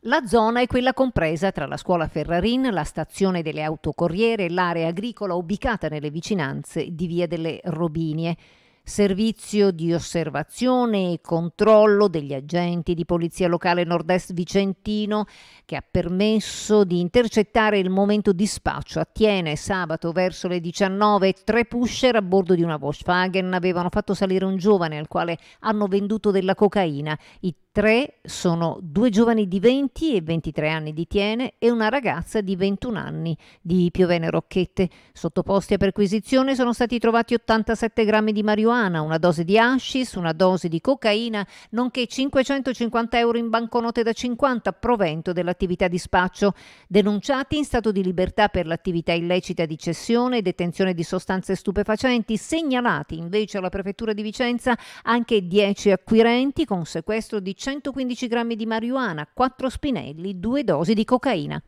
La zona è quella compresa tra la scuola Ferrarin, la stazione delle autocorriere e l'area agricola ubicata nelle vicinanze di Via delle Robinie. Servizio di osservazione e controllo degli agenti di polizia locale nord-est vicentino che ha permesso di intercettare il momento di spaccio a Tiene sabato verso le 19. Tre pusher a bordo di una Volkswagen avevano fatto salire un giovane al quale hanno venduto della cocaina. I Tre sono due giovani di 20 e 23 anni di Tiene e una ragazza di 21 anni di Piovene Rocchette. Sottoposti a perquisizione sono stati trovati 87 grammi di marijuana, una dose di hashish, una dose di cocaina, nonché 550 euro in banconote da 50 provento dell'attività di spaccio. Denunciati in stato di libertà per l'attività illecita di cessione e detenzione di sostanze stupefacenti, segnalati invece alla Prefettura di Vicenza anche 10 acquirenti con sequestro di 115 grammi di marijuana, 4 spinelli, 2 dosi di cocaina.